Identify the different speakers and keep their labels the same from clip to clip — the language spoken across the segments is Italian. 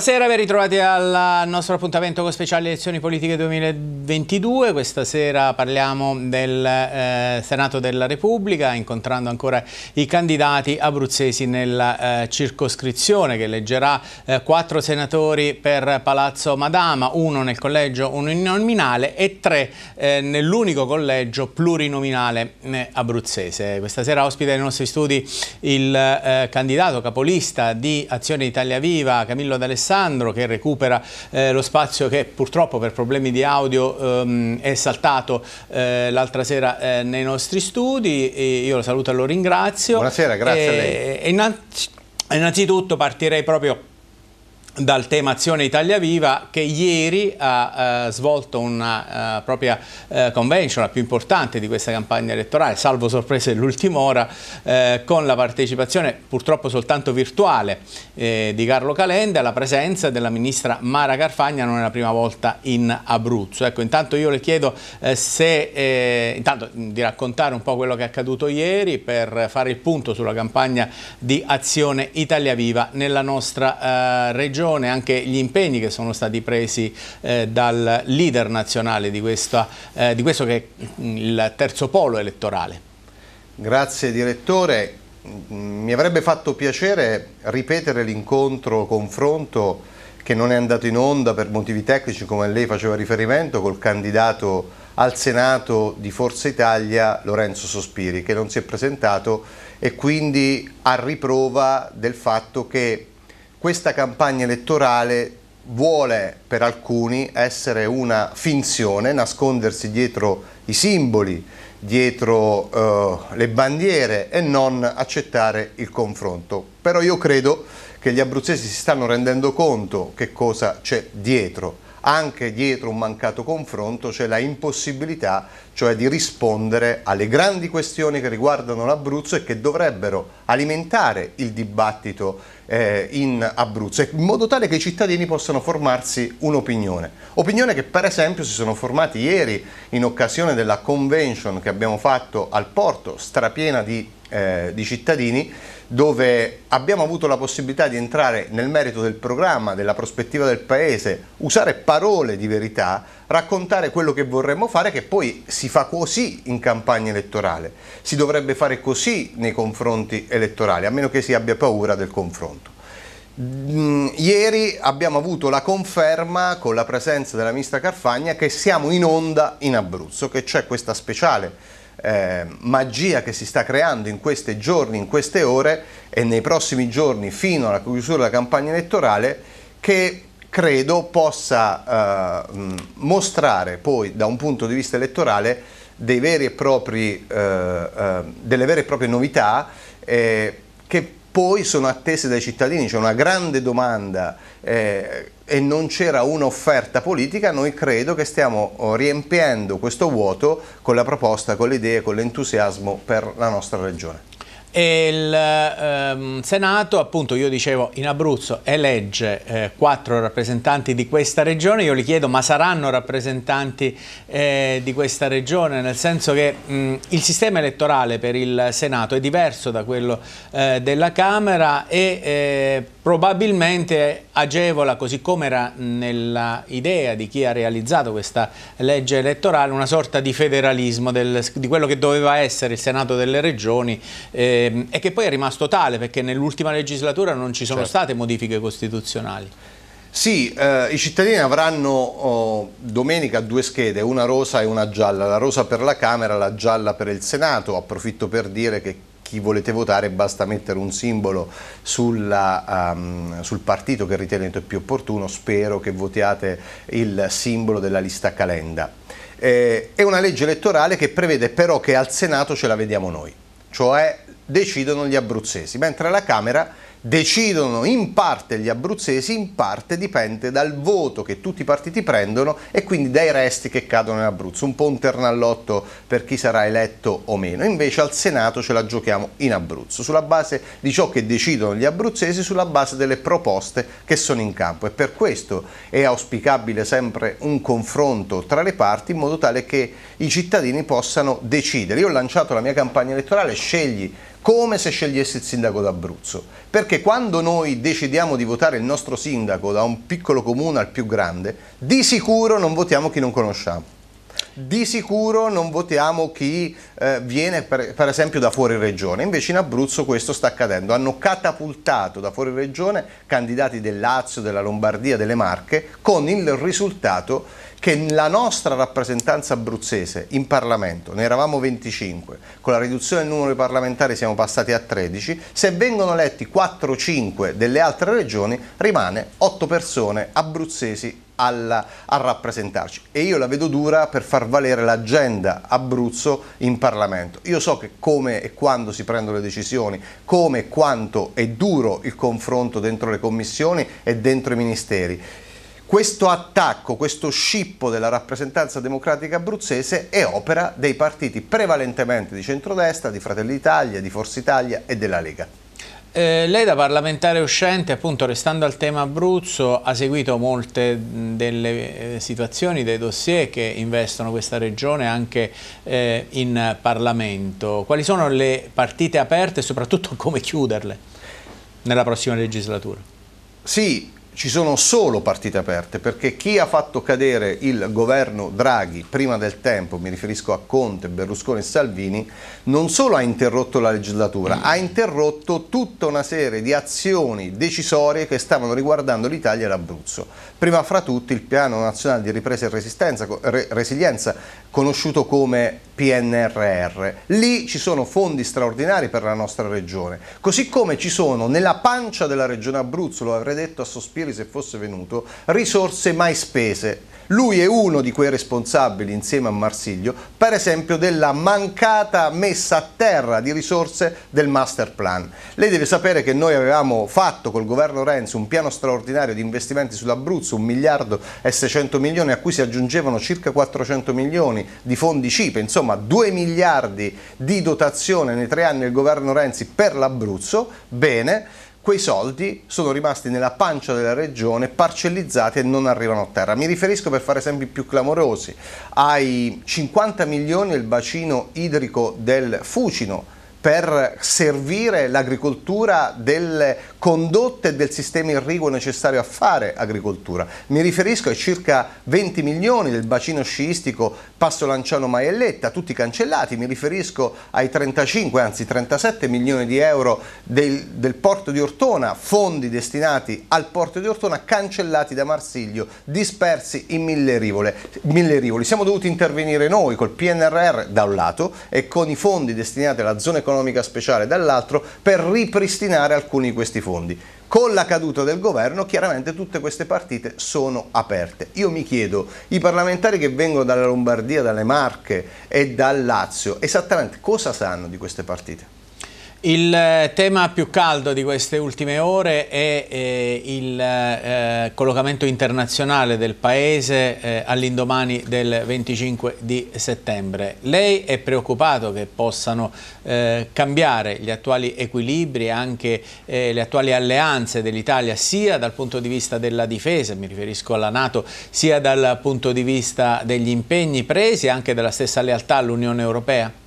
Speaker 1: Buonasera, ben ritrovati al nostro appuntamento con speciali elezioni politiche 2022. Questa sera parliamo del eh, Senato della Repubblica, incontrando ancora i candidati abruzzesi nella eh, circoscrizione che eleggerà eh, quattro senatori per Palazzo Madama, uno nel collegio uninominale e tre eh, nell'unico collegio plurinominale eh, abruzzese. Questa sera ospita nei nostri studi il eh, candidato capolista di Azione Italia Viva, Camillo D'Alessandro Alessandro che recupera eh, lo spazio che purtroppo per problemi di audio ehm, è saltato eh, l'altra sera eh, nei nostri studi. E io lo saluto e lo ringrazio. Buonasera, grazie e, a lei. Innanzitutto partirei proprio dal tema Azione Italia Viva che ieri ha eh, svolto una eh, propria eh, convention, la più importante di questa campagna elettorale, salvo sorprese dell'ultima ora, eh, con la partecipazione purtroppo soltanto virtuale eh, di Carlo Calenda, la presenza della ministra Mara Carfagna non è la prima volta in Abruzzo. Ecco, intanto io le chiedo eh, se, intanto, mm, di raccontare un po' quello che è accaduto ieri per fare il punto sulla campagna di Azione Italia Viva nella nostra regione Regione, anche gli impegni che sono stati presi eh, dal leader nazionale di, questa, eh, di questo che è mm, il terzo polo elettorale. Grazie direttore,
Speaker 2: mm, mi avrebbe fatto piacere ripetere l'incontro, confronto che non è andato in onda per motivi tecnici come lei faceva riferimento col candidato al Senato di Forza Italia Lorenzo Sospiri che non si è presentato e quindi a riprova del fatto che questa campagna elettorale vuole per alcuni essere una finzione, nascondersi dietro i simboli, dietro eh, le bandiere e non accettare il confronto. Però io credo che gli abruzzesi si stanno rendendo conto che cosa c'è dietro anche dietro un mancato confronto c'è la impossibilità cioè di rispondere alle grandi questioni che riguardano l'Abruzzo e che dovrebbero alimentare il dibattito eh, in Abruzzo in modo tale che i cittadini possano formarsi un'opinione. Opinione che per esempio si sono formati ieri in occasione della convention che abbiamo fatto al porto, strapiena di, eh, di cittadini, dove abbiamo avuto la possibilità di entrare nel merito del programma, della prospettiva del paese, usare parole di verità, raccontare quello che vorremmo fare che poi si fa così in campagna elettorale, si dovrebbe fare così nei confronti elettorali, a meno che si abbia paura del confronto. Mm, ieri abbiamo avuto la conferma con la presenza della ministra Carfagna che siamo in onda in Abruzzo, che c'è questa speciale eh, magia che si sta creando in questi giorni, in queste ore e nei prossimi giorni fino alla chiusura della campagna elettorale che credo possa eh, mm, mostrare poi da un punto di vista elettorale propri, eh, eh, delle vere e proprie novità eh, che poi sono attese dai cittadini, c'è una grande domanda eh, e non c'era un'offerta politica, noi credo che stiamo oh, riempiendo questo vuoto con la proposta, con le idee, con l'entusiasmo per la nostra regione
Speaker 1: il ehm, Senato, appunto, io dicevo, in Abruzzo elegge eh, quattro rappresentanti di questa regione, io gli chiedo ma saranno rappresentanti eh, di questa regione, nel senso che mh, il sistema elettorale per il Senato è diverso da quello eh, della Camera e eh, probabilmente agevola, così come era nell'idea di chi ha realizzato questa legge elettorale, una sorta di federalismo del, di quello che doveva essere il Senato delle regioni. Eh, e, ehm, e che poi è rimasto tale perché nell'ultima legislatura non ci sono certo. state modifiche costituzionali.
Speaker 2: Sì, eh, i cittadini avranno oh, domenica due schede, una rosa e una gialla, la rosa per la Camera, la gialla per il Senato, approfitto per dire che chi volete votare basta mettere un simbolo sulla, um, sul partito che ritenete più opportuno, spero che votiate il simbolo della lista Calenda. Eh, è una legge elettorale che prevede però che al Senato ce la vediamo noi, cioè decidono gli abruzzesi, mentre alla Camera decidono in parte gli abruzzesi, in parte dipende dal voto che tutti i partiti prendono e quindi dai resti che cadono in Abruzzo, un po' un ternallotto per chi sarà eletto o meno. Invece al Senato ce la giochiamo in Abruzzo, sulla base di ciò che decidono gli abruzzesi, sulla base delle proposte che sono in campo e per questo è auspicabile sempre un confronto tra le parti in modo tale che i cittadini possano decidere. Io ho lanciato la mia campagna elettorale, scegli come se scegliesse il sindaco d'Abruzzo, perché quando noi decidiamo di votare il nostro sindaco da un piccolo comune al più grande, di sicuro non votiamo chi non conosciamo. Di sicuro non votiamo chi eh, viene per, per, esempio da fuori regione, invece in Abruzzo questo sta accadendo, hanno catapultato da fuori regione candidati del Lazio, della Lombardia, delle Marche, con il risultato che la nostra rappresentanza abruzzese in Parlamento, ne eravamo 25, con la riduzione del numero di parlamentari siamo passati a 13, se vengono eletti 4 o 5 delle altre regioni rimane 8 persone abruzzesi alla, a rappresentarci e io la vedo dura per far valere l'agenda Abruzzo in Parlamento. Io so che come e quando si prendono le decisioni, come e quanto è duro il confronto dentro le commissioni e dentro i ministeri. Questo attacco, questo scippo della rappresentanza democratica abruzzese è opera dei partiti prevalentemente di centrodestra, di Fratelli d'Italia, di Forza Italia e della Lega.
Speaker 1: Eh, lei da parlamentare uscente, appunto restando al tema Abruzzo, ha seguito molte delle eh, situazioni, dei dossier che investono questa regione anche eh, in Parlamento. Quali sono le partite aperte e soprattutto come chiuderle nella prossima legislatura? Sì, ci sono solo
Speaker 2: partite aperte perché chi ha fatto cadere il governo Draghi prima del tempo, mi riferisco a Conte, Berlusconi e Salvini, non solo ha interrotto la legislatura, mm. ha interrotto tutta una serie di azioni decisorie che stavano riguardando l'Italia e l'Abruzzo. Prima fra tutti il Piano Nazionale di Ripresa e Re, Resilienza, conosciuto come PNRR. Lì ci sono fondi straordinari per la nostra regione, così come ci sono nella pancia della regione Abruzzo, lo avrei detto a sospiro, ieri se fosse venuto, risorse mai spese. Lui è uno di quei responsabili, insieme a Marsiglio, per esempio della mancata messa a terra di risorse del master plan. Lei deve sapere che noi avevamo fatto col governo Renzi un piano straordinario di investimenti sull'Abruzzo, 1 miliardo e 600 milioni, a cui si aggiungevano circa 400 milioni di fondi CIPE, insomma 2 miliardi di dotazione nei tre anni del governo Renzi per l'Abruzzo. Bene quei soldi sono rimasti nella pancia della regione parcellizzati e non arrivano a terra. Mi riferisco per fare esempi più clamorosi ai 50 milioni del bacino idrico del Fucino per servire l'agricoltura delle condotte del sistema irriguo necessario a fare agricoltura. Mi riferisco ai circa 20 milioni del bacino sciistico Passo Lanciano Maielletta, tutti cancellati, mi riferisco ai 35, anzi 37 milioni di euro del, del porto di Ortona, fondi destinati al porto di Ortona cancellati da Marsiglio, dispersi in mille rivole. Mille rivoli. Siamo dovuti intervenire noi col PNRR da un lato e con i fondi destinati alla zona economica economica speciale, dall'altro per ripristinare alcuni di questi fondi. Con la caduta del governo chiaramente tutte queste partite sono aperte. Io mi chiedo, i parlamentari che vengono dalla Lombardia, dalle Marche e dal Lazio, esattamente cosa sanno di queste partite?
Speaker 1: Il eh, tema più caldo di queste ultime ore è eh, il eh, collocamento internazionale del Paese eh, all'indomani del 25 di settembre. Lei è preoccupato che possano eh, cambiare gli attuali equilibri e anche eh, le attuali alleanze dell'Italia sia dal punto di vista della difesa, mi riferisco alla Nato, sia dal punto di vista degli impegni presi e anche della stessa lealtà all'Unione Europea?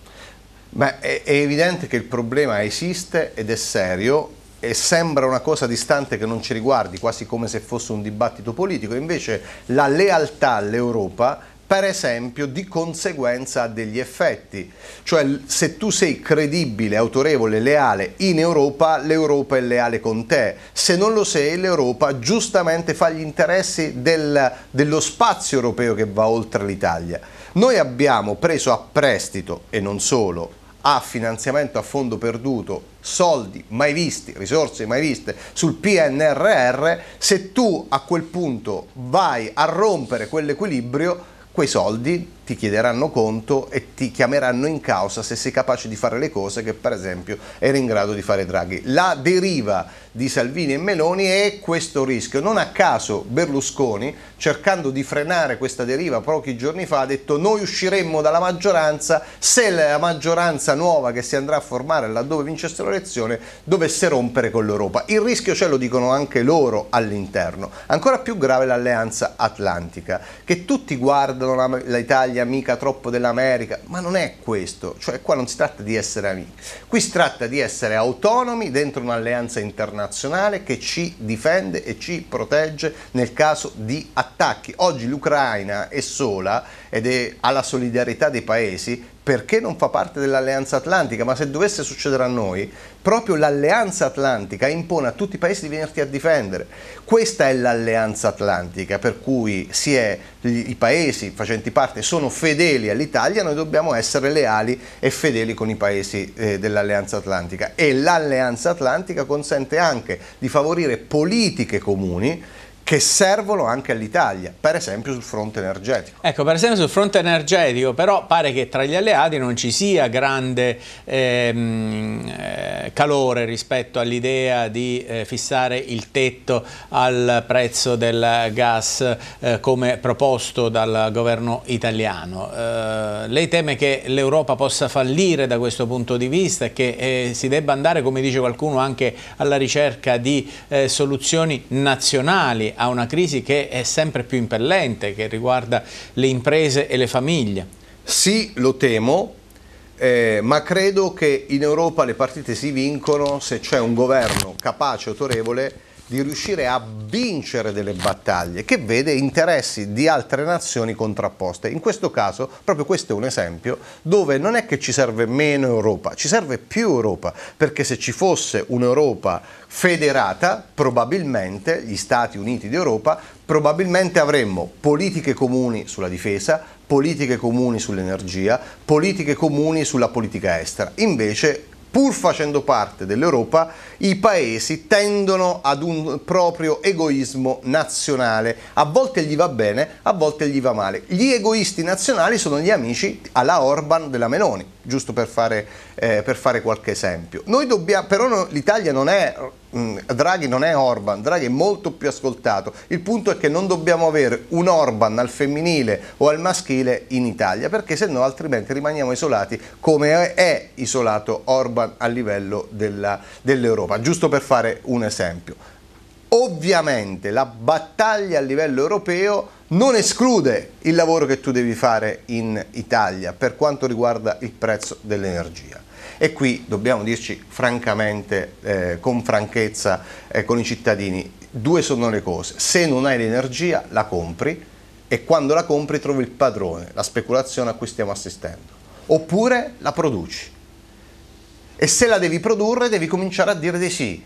Speaker 1: Beh, è, è evidente che il problema esiste ed
Speaker 2: è serio e sembra una cosa distante che non ci riguardi, quasi come se fosse un dibattito politico, invece la lealtà all'Europa per esempio di conseguenza ha degli effetti, cioè se tu sei credibile, autorevole, leale in Europa, l'Europa è leale con te, se non lo sei l'Europa giustamente fa gli interessi del, dello spazio europeo che va oltre l'Italia. Noi abbiamo preso a prestito, e non solo, a finanziamento a fondo perduto, soldi mai visti, risorse mai viste sul PNRR, se tu a quel punto vai a rompere quell'equilibrio, quei soldi ti chiederanno conto e ti chiameranno in causa se sei capace di fare le cose che per esempio eri in grado di fare Draghi. La deriva di Salvini e Meloni è questo rischio. Non a caso Berlusconi, cercando di frenare questa deriva pochi giorni fa, ha detto noi usciremmo dalla maggioranza se la maggioranza nuova che si andrà a formare laddove vincesse l'elezione dovesse rompere con l'Europa. Il rischio ce lo dicono anche loro all'interno. Ancora più grave l'alleanza atlantica, che tutti guardano l'Italia dell'Italia, mica troppo dell'America, ma non è questo, cioè qua non si tratta di essere amici, qui si tratta di essere autonomi dentro un'alleanza internazionale che ci difende e ci protegge nel caso di attacchi. Oggi l'Ucraina è sola ed è alla solidarietà dei paesi perché non fa parte dell'alleanza atlantica, ma se dovesse succedere a noi, proprio l'alleanza atlantica impone a tutti i paesi di venirti a difendere. Questa è l'alleanza atlantica, per cui è, i paesi facenti parte sono fedeli all'Italia, noi dobbiamo essere leali e fedeli con i paesi eh, dell'alleanza atlantica. E l'alleanza atlantica consente anche di favorire politiche comuni che servono anche all'Italia, per esempio sul fronte energetico.
Speaker 1: Ecco, per esempio sul fronte energetico, però pare che tra gli alleati non ci sia grande ehm, eh, calore rispetto all'idea di eh, fissare il tetto al prezzo del gas eh, come proposto dal governo italiano. Eh, lei teme che l'Europa possa fallire da questo punto di vista e che eh, si debba andare, come dice qualcuno, anche alla ricerca di eh, soluzioni nazionali a una crisi che è sempre più impellente, che riguarda le imprese e le famiglie. Sì,
Speaker 2: lo temo, eh, ma credo che in Europa le partite si vincono se c'è un governo capace, autorevole, di riuscire a vincere delle battaglie che vede interessi di altre nazioni contrapposte. In questo caso, proprio questo è un esempio dove non è che ci serve meno Europa, ci serve più Europa, perché se ci fosse un'Europa federata, probabilmente gli Stati Uniti d'Europa, probabilmente avremmo politiche comuni sulla difesa, politiche comuni sull'energia, politiche comuni sulla politica estera. Invece pur facendo parte dell'Europa, i paesi tendono ad un proprio egoismo nazionale. A volte gli va bene, a volte gli va male. Gli egoisti nazionali sono gli amici alla Orban della Meloni giusto per fare, eh, per fare qualche esempio. Dobbiamo, però no, l'Italia non è, mh, mm, Draghi non è Orban, Draghi è molto più ascoltato, il punto è che non dobbiamo avere un Orban al femminile o al maschile in Italia, perché se no altrimenti rimaniamo isolati come è isolato Orban a livello dell'Europa, giusto per fare un esempio. Ovviamente la battaglia a livello europeo non esclude il lavoro che tu devi fare in Italia per quanto riguarda il prezzo dell'energia. E qui dobbiamo dirci francamente, eh, con franchezza, eh, con i cittadini, due sono le cose. Se non hai l'energia, la compri e quando la compri trovi il padrone, la speculazione a cui stiamo assistendo. Oppure la produci. E se la devi produrre, devi cominciare a dire di sì,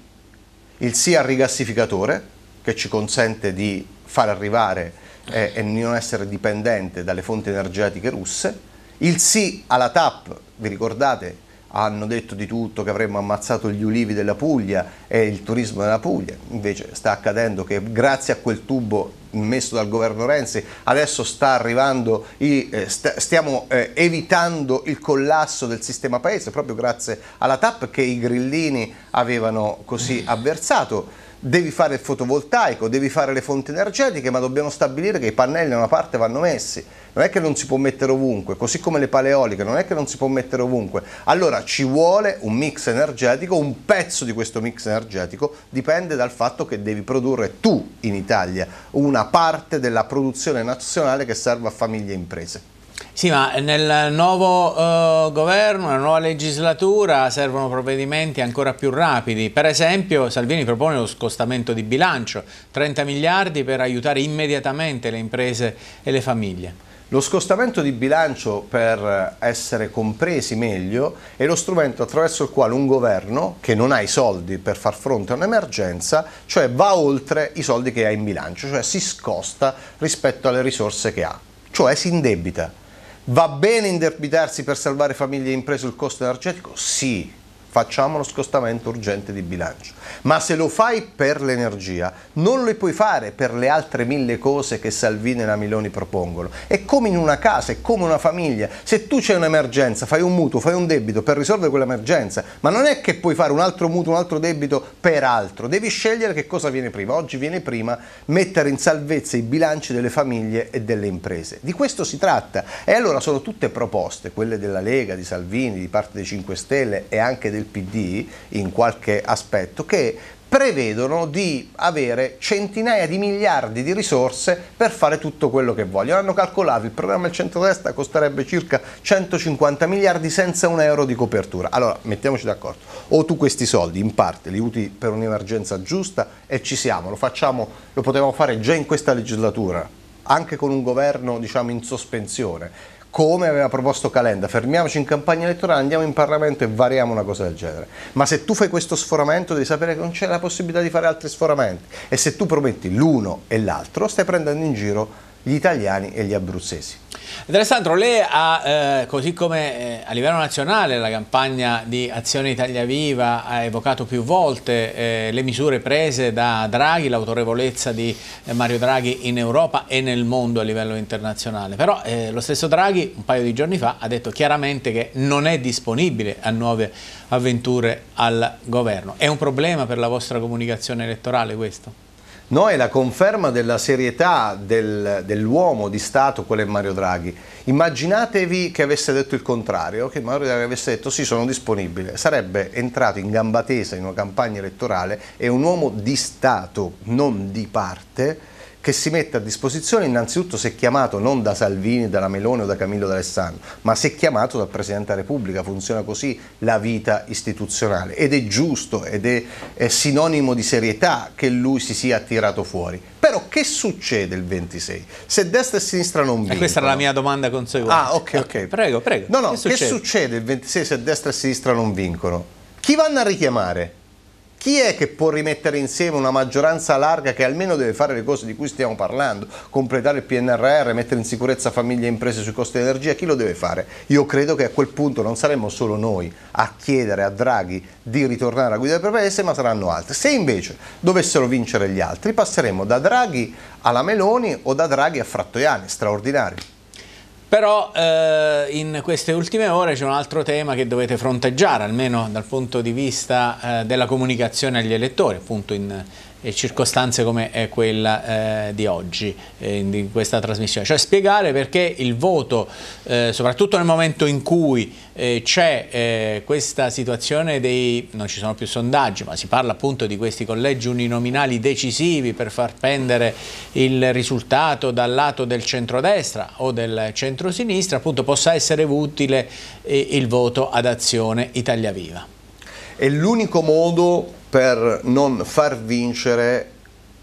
Speaker 2: il sì al rigassificatore che ci consente di far arrivare eh, e, e non essere dipendente dalle fonti energetiche russe, il sì alla TAP, vi ricordate hanno detto di tutto che avremmo ammazzato gli ulivi della Puglia e il turismo della Puglia, invece sta accadendo che grazie a quel tubo messo dal governo Renzi, adesso sta arrivando, i, eh, st stiamo eh, evitando il collasso del sistema paese proprio grazie alla TAP che i grillini avevano così mm. avversato. Devi fare il fotovoltaico, devi fare le fonti energetiche, ma dobbiamo stabilire che i pannelli da una parte vanno messi non è che non si può mettere ovunque, così come le paleoliche, non è che non si può mettere ovunque. Allora ci vuole un mix energetico, un pezzo di questo mix energetico dipende dal fatto che devi produrre tu in Italia una parte della produzione nazionale che serve a famiglie e imprese.
Speaker 1: Sì, ma nel nuovo eh, governo, nella nuova legislatura servono provvedimenti ancora più rapidi. Per esempio Salvini propone lo scostamento di bilancio, 30 miliardi per aiutare immediatamente le imprese e le famiglie.
Speaker 2: Lo scostamento di bilancio, per essere compresi meglio, è lo strumento attraverso il quale un governo, che non ha i soldi per far fronte a un'emergenza, cioè va oltre i soldi che ha in bilancio, cioè si scosta rispetto alle risorse che ha, cioè si indebita. Va bene indebitarsi per salvare famiglie e imprese il costo energetico? Sì, facciamo lo scostamento urgente di bilancio ma se lo fai per l'energia non lo puoi fare per le altre mille cose che Salvini e la Miloni propongono. È come in una casa, è come una famiglia. Se tu c'è un'emergenza, fai un mutuo, fai un debito per risolvere quell'emergenza, ma non è che puoi fare un altro mutuo, un altro debito per altro. Devi scegliere che cosa viene prima. Oggi viene prima mettere in salvezza i bilanci delle famiglie e delle imprese. Di questo si tratta. E allora sono tutte proposte, quelle della Lega, di Salvini, di parte dei 5 Stelle e anche del PD in qualche aspetto, che che prevedono di avere centinaia di miliardi di risorse per fare tutto quello che vogliono. Hanno calcolato il programma del centrodestra costerebbe circa 150 miliardi senza un euro di copertura. Allora, mettiamoci d'accordo, o tu questi soldi in parte li uti per un'emergenza giusta e ci siamo, lo, facciamo, lo potevamo fare già in questa legislatura, anche con un governo diciamo, in sospensione, come aveva proposto Calenda, fermiamoci in campagna elettorale, andiamo in Parlamento e variamo una cosa del genere. Ma se tu fai questo sforamento devi sapere che non c'è la possibilità di fare altri sforamenti e se tu prometti l'uno e l'altro stai prendendo in giro gli italiani e gli abruzzesi.
Speaker 1: Alessandro, lei ha, eh, così come eh, a livello nazionale la campagna di Azione Italia Viva ha evocato più volte eh, le misure prese da Draghi, l'autorevolezza di eh, Mario Draghi in Europa e nel mondo a livello internazionale, però eh, lo stesso Draghi un paio di giorni fa ha detto chiaramente che non è disponibile a nuove avventure al governo. È un problema per la vostra comunicazione elettorale questo?
Speaker 2: No, è la conferma della serietà del, dell'uomo di Stato, quello è Mario Draghi. Immaginatevi che avesse detto il contrario, che Mario Draghi avesse detto sì, sono disponibile. Sarebbe entrato in gamba tesa in una campagna elettorale e un uomo di Stato, non di parte, che si mette a disposizione innanzitutto se chiamato non da Salvini, dalla Meloni o da Camillo D'Alessandro, ma se chiamato dal Presidente della Repubblica, funziona così la vita istituzionale ed è giusto ed è, è sinonimo di serietà che lui si sia tirato fuori. Però che succede il 26? Se destra e sinistra non vincono... E questa era la mia
Speaker 1: domanda conseguente. Ah, ok, ok. Eh, prego, prego. No, no, che succede? che
Speaker 2: succede il 26 se destra e sinistra non vincono? Chi vanno a richiamare? chi è che può rimettere insieme una maggioranza larga che almeno deve fare le cose di cui stiamo parlando, completare il PNRR, mettere in sicurezza famiglie e imprese sui costi dell'energia, chi lo deve fare? Io credo che a quel punto non saremmo solo noi a chiedere a Draghi di ritornare alla guida del Paese, ma saranno altri. Se invece dovessero vincere gli altri, passeremmo da Draghi alla Meloni o da Draghi a Frattoiani, straordinari.
Speaker 1: Però eh, in queste ultime ore c'è un altro tema che dovete fronteggiare, almeno dal punto di vista eh, della comunicazione agli elettori, appunto in circostanze come quella eh, di oggi, eh, di questa trasmissione, cioè spiegare perché il voto, eh, soprattutto nel momento in cui c'è questa situazione dei, non ci sono più sondaggi, ma si parla appunto di questi collegi uninominali decisivi per far pendere il risultato dal lato del centrodestra o del centrosinistra, appunto possa essere utile il voto ad azione Italia Viva.
Speaker 2: È l'unico modo per non far vincere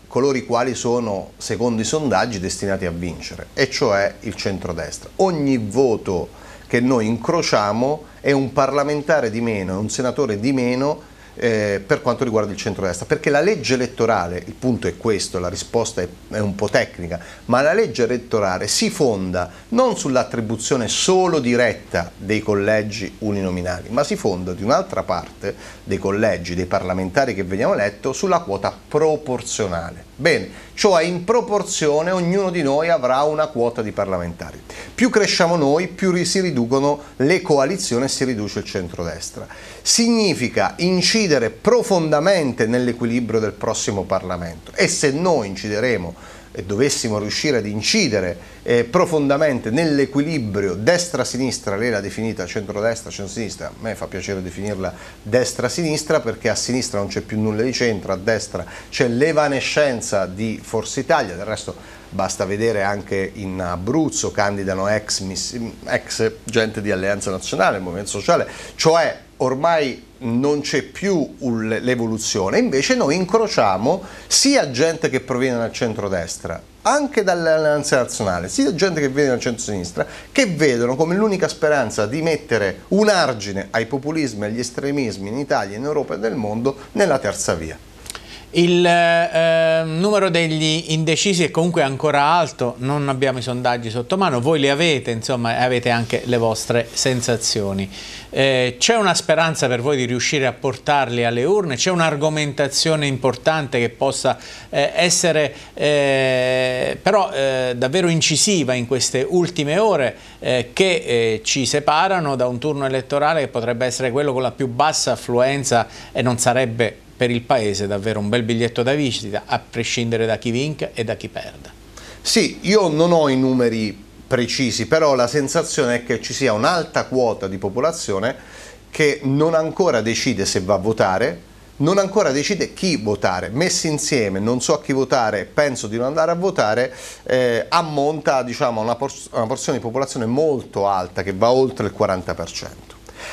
Speaker 2: coloro i quali sono, secondo i sondaggi, destinati a vincere, e cioè il centrodestra. Ogni voto che noi incrociamo è un parlamentare di meno, è un senatore di meno eh, per quanto riguarda il centrodestra, perché la legge elettorale, il punto è questo, la risposta è, è un po' tecnica, ma la legge elettorale si fonda non sull'attribuzione solo diretta dei collegi uninominali, ma si fonda di un'altra parte dei collegi, dei parlamentari che veniamo eletto, sulla quota proporzionale. Bene, cioè in proporzione ognuno di noi avrà una quota di parlamentari. Più cresciamo noi, più si riducono le coalizioni e si riduce il centrodestra. Significa incidere profondamente nell'equilibrio del prossimo Parlamento e se noi incideremo dovessimo riuscire ad incidere eh, profondamente nell'equilibrio destra-sinistra, lei l'ha definita centrodestra, centrosinistra, a me fa piacere definirla destra-sinistra perché a sinistra non c'è più nulla di centro, a destra c'è l'evanescenza di Forza Italia, del resto basta vedere anche in Abruzzo candidano ex, ex gente di Alleanza Nazionale, Movimento Sociale, cioè ormai non c'è più l'evoluzione, invece noi incrociamo sia gente che proviene dal centro-destra, anche dall'alleanza nazionale, sia gente che viene dal centro-sinistra, che vedono come l'unica speranza di mettere un argine ai populismi e agli estremismi in Italia, in Europa e nel mondo nella terza via.
Speaker 1: Il eh, numero degli indecisi è comunque ancora alto, non abbiamo i sondaggi sotto mano, voi li avete, insomma avete anche le vostre sensazioni. Eh, c'è una speranza per voi di riuscire a portarli alle urne? C'è un'argomentazione importante che possa eh, essere eh, però eh, davvero incisiva in queste ultime ore eh, che ci separano da un turno elettorale che potrebbe essere quello con la più bassa affluenza e non sarebbe per il Paese davvero un bel biglietto da visita, a prescindere da chi vinca e da chi perda.
Speaker 2: Sì, io non ho i numeri precisi, però la sensazione è che ci sia un'alta quota di popolazione che non ancora decide se va a votare, non ancora decide chi votare, messi insieme non so a chi votare, penso di non andare a votare, eh, ammonta diciamo, una, por una porzione di popolazione molto alta che va oltre il 40%.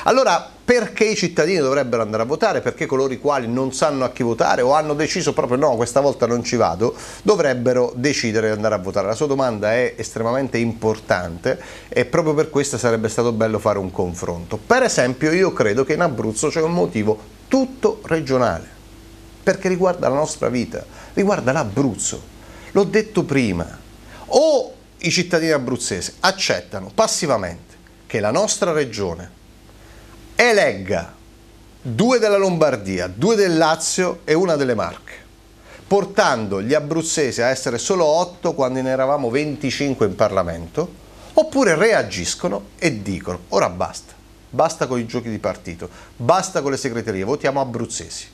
Speaker 2: Allora perché i cittadini dovrebbero andare a votare, perché coloro i quali non sanno a chi votare o hanno deciso proprio no, questa volta non ci vado, dovrebbero decidere di andare a votare. La sua domanda è estremamente importante e proprio per questo sarebbe stato bello fare un confronto. Per esempio io credo che in Abruzzo c'è un motivo tutto regionale, perché riguarda la nostra vita, riguarda l'Abruzzo. L'ho detto prima, o i cittadini abruzzesi accettano passivamente che la nostra regione elegga due della Lombardia, due del Lazio e una delle Marche portando gli abruzzesi a essere solo 8 quando ne eravamo 25 in Parlamento, oppure reagiscono e dicono ora basta, basta con i giochi di partito, basta con le segreterie, votiamo abruzzesi.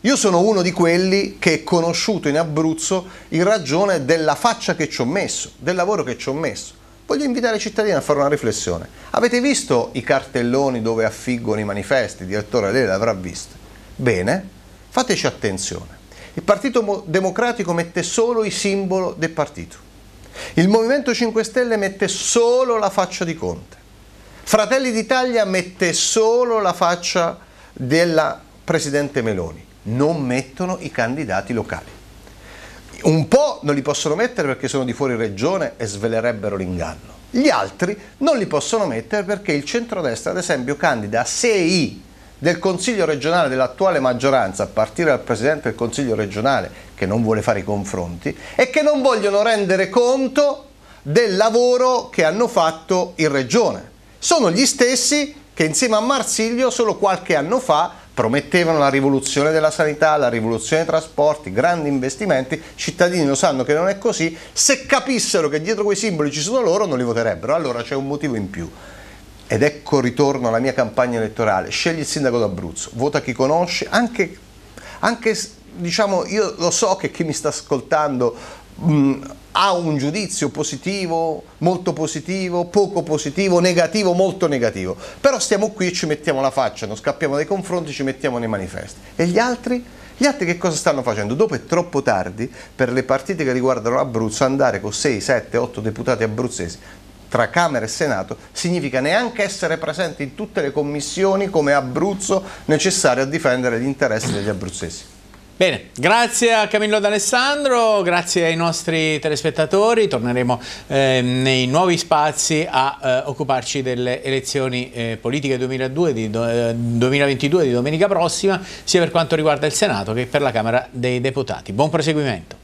Speaker 2: Io sono uno di quelli che è conosciuto in Abruzzo in ragione della faccia che ci ho messo, del lavoro che ci ho messo voglio invitare i cittadini a fare una riflessione. Avete visto i cartelloni dove affiggono i manifesti? Il direttore lei l'avrà visto. Bene, fateci attenzione. Il Partito Democratico mette solo il simbolo del partito. Il Movimento 5 Stelle mette solo la faccia di Conte. Fratelli d'Italia mette solo la faccia della Presidente Meloni. Non mettono i candidati locali. Un po' non li possono mettere perché sono di fuori regione e svelerebbero l'inganno. Gli altri non li possono mettere perché il centrodestra, ad esempio, candida 6 del Consiglio regionale dell'attuale maggioranza, a partire dal Presidente del Consiglio regionale, che non vuole fare i confronti, e che non vogliono rendere conto del lavoro che hanno fatto in regione. Sono gli stessi che insieme a Marsiglio solo qualche anno fa promettevano la rivoluzione della sanità, la rivoluzione dei trasporti, grandi investimenti, i cittadini lo sanno che non è così, se capissero che dietro quei simboli ci sono loro non li voterebbero, allora c'è un motivo in più. Ed ecco ritorno alla mia campagna elettorale, scegli il sindaco d'Abruzzo, vota chi conosce, anche, anche diciamo io lo so che chi mi sta ascoltando mh, ha un giudizio positivo, molto positivo, poco positivo, negativo, molto negativo. Però stiamo qui e ci mettiamo la faccia, non scappiamo dai confronti, ci mettiamo nei manifesti. E gli altri? Gli altri che cosa stanno facendo? Dopo è troppo tardi per le partite che riguardano l'Abruzzo andare con 6, 7, 8 deputati abruzzesi tra Camera e Senato significa neanche essere presenti in tutte le commissioni come Abruzzo necessarie a difendere gli interessi degli abruzzesi.
Speaker 1: Bene, grazie a Camillo D'Alessandro, grazie ai nostri telespettatori, torneremo eh, nei nuovi spazi a eh, occuparci delle elezioni eh, politiche 2002, di, 2022 eh, di domenica prossima, sia per quanto riguarda il Senato che per la Camera dei Deputati. Buon proseguimento.